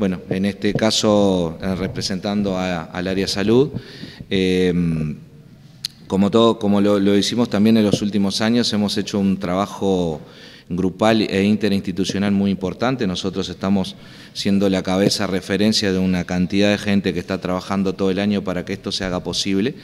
bueno, en este caso eh, representando a, al área salud. Eh, como todo, como lo, hicimos también en los últimos años, hemos hecho un trabajo grupal e interinstitucional muy importante. Nosotros estamos siendo la cabeza referencia de una cantidad de gente que está trabajando todo el año para que esto se haga posible.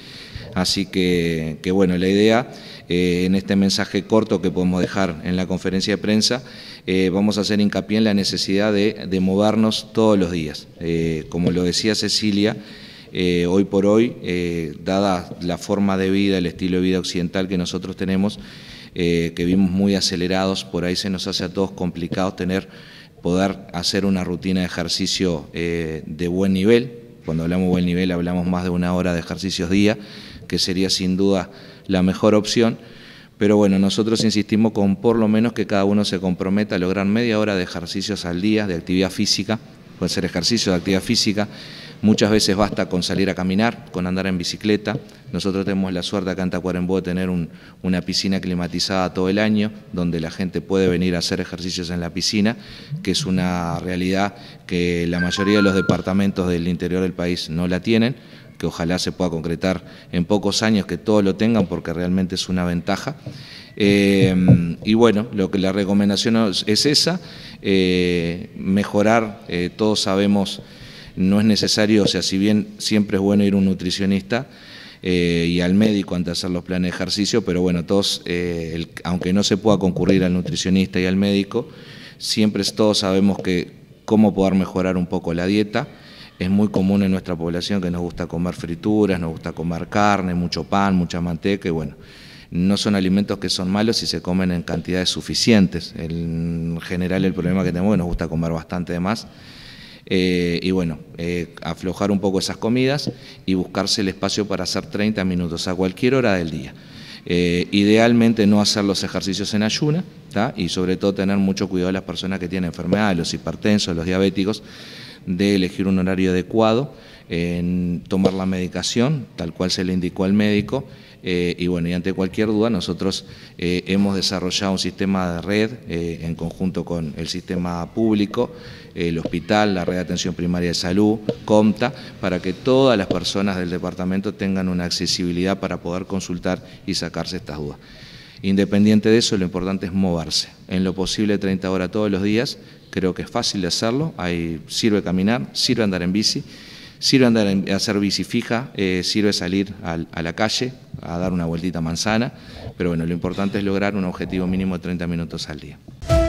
Así que, bueno, la idea eh, en este mensaje corto que podemos dejar en la conferencia de prensa, eh, vamos a hacer hincapié en la necesidad de, movernos todos los días. Eh, como lo decía Cecilia, hoy por hoy, dada la forma de vida, el estilo de vida occidental que nosotros tenemos, eh, que vimos muy acelerados, por ahí se nos hace a todos complicado tener, poder hacer una rutina de ejercicio eh, de buen nivel. Cuando hablamos buen nivel hablamos más de una hora de ejercicios día, que sería sin duda la mejor opción. Pero bueno, nosotros insistimos con por lo menos que cada uno se comprometa a lograr media hora de ejercicios al día, de actividad física, puede ser ejercicio de actividad física, Muchas veces basta con salir a caminar, con andar en bicicleta. Nosotros tenemos la suerte acá en Tacuarembó de tener una piscina climatizada todo el año, donde la gente puede venir a hacer ejercicios en la piscina, que es una realidad que la mayoría de los departamentos del interior del país no la tienen que ojalá se pueda concretar en pocos años, que todos lo tengan, porque realmente es una ventaja. Eh, y bueno, lo que la recomendación es esa, eh, mejorar, eh, todos sabemos no es necesario, o sea, si bien siempre es bueno ir a un nutricionista eh, y al médico antes de hacer los planes de ejercicio, pero bueno, todos, eh, aunque no se pueda concurrir al nutricionista y al médico, siempre todos sabemos que cómo poder mejorar un poco la dieta. Es muy común en nuestra población que nos gusta comer frituras, nos gusta comer carne, mucho pan, mucha manteca y bueno, no son alimentos que son malos si se comen en cantidades suficientes. En general el problema que tenemos es que nos gusta comer bastante de más eh, y bueno, eh, aflojar un poco esas comidas y buscarse el espacio para hacer 30 minutos a cualquier hora del día. Eh, idealmente no hacer los ejercicios en ayuna y sobre todo tener mucho cuidado de las personas que tienen enfermedades, los hipertensos, los diabéticos, de elegir un horario adecuado, en tomar la medicación, tal cual se le indicó al médico, eh, y bueno, y ante cualquier duda, nosotros eh, hemos desarrollado un sistema de red eh, en conjunto con el sistema público, el hospital, la red de atención primaria de salud, COMTA, para que todas las personas del departamento tengan una accesibilidad para poder consultar y sacarse estas dudas. Independiente de eso, lo importante es moverse. En lo posible 30 horas todos los días, creo que es fácil de hacerlo, sirve caminar, sirve andar en bici, sirve andar en, hacer bici fija, eh, sirve salir a la calle a dar una vueltita manzana, pero bueno, lo importante es lograr un objetivo mínimo de 30 minutos al día.